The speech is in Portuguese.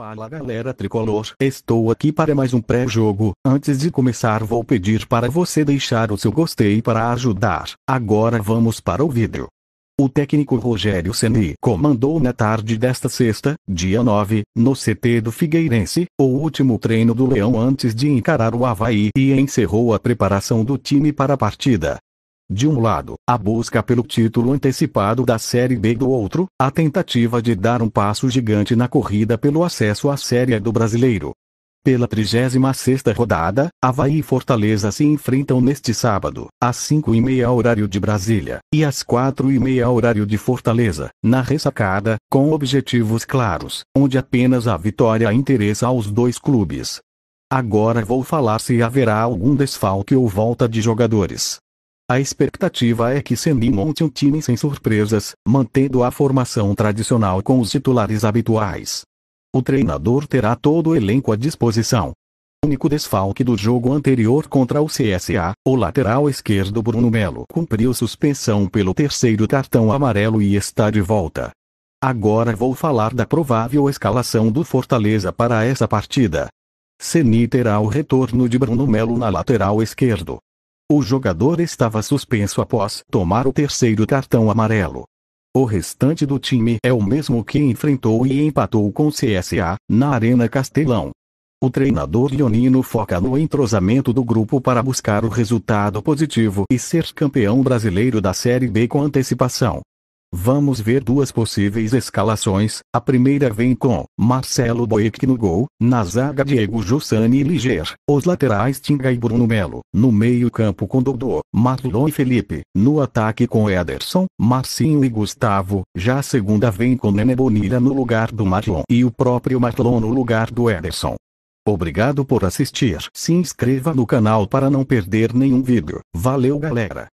Fala galera tricolor, estou aqui para mais um pré-jogo. Antes de começar, vou pedir para você deixar o seu gostei para ajudar. Agora vamos para o vídeo. O técnico Rogério Ceni comandou na tarde desta sexta, dia 9, no CT do Figueirense, o último treino do Leão antes de encarar o Havaí e encerrou a preparação do time para a partida. De um lado, a busca pelo título antecipado da Série B do outro, a tentativa de dar um passo gigante na corrida pelo acesso à Série do Brasileiro. Pela 36 rodada, Havaí e Fortaleza se enfrentam neste sábado, às 5h30 horário de Brasília, e às 4h30 horário de Fortaleza, na ressacada, com objetivos claros, onde apenas a vitória interessa aos dois clubes. Agora vou falar se haverá algum desfalque ou volta de jogadores. A expectativa é que Sendi monte um time sem surpresas, mantendo a formação tradicional com os titulares habituais. O treinador terá todo o elenco à disposição. O único desfalque do jogo anterior contra o CSA, o lateral esquerdo Bruno Melo cumpriu suspensão pelo terceiro cartão amarelo e está de volta. Agora vou falar da provável escalação do Fortaleza para essa partida. Ceni terá o retorno de Bruno Melo na lateral esquerdo, o jogador estava suspenso após tomar o terceiro cartão amarelo. O restante do time é o mesmo que enfrentou e empatou com o CSA, na Arena Castelão. O treinador leonino foca no entrosamento do grupo para buscar o resultado positivo e ser campeão brasileiro da Série B com antecipação. Vamos ver duas possíveis escalações. A primeira vem com Marcelo Boeck no gol, na zaga Diego Jussani e Liger, os laterais Tinga e Bruno Melo, no meio-campo com Dodô, Marlon e Felipe, no ataque com Ederson, Marcinho e Gustavo. Já a segunda vem com Nene Bonilha no lugar do Marlon e o próprio Marlon no lugar do Ederson. Obrigado por assistir. Se inscreva no canal para não perder nenhum vídeo. Valeu, galera.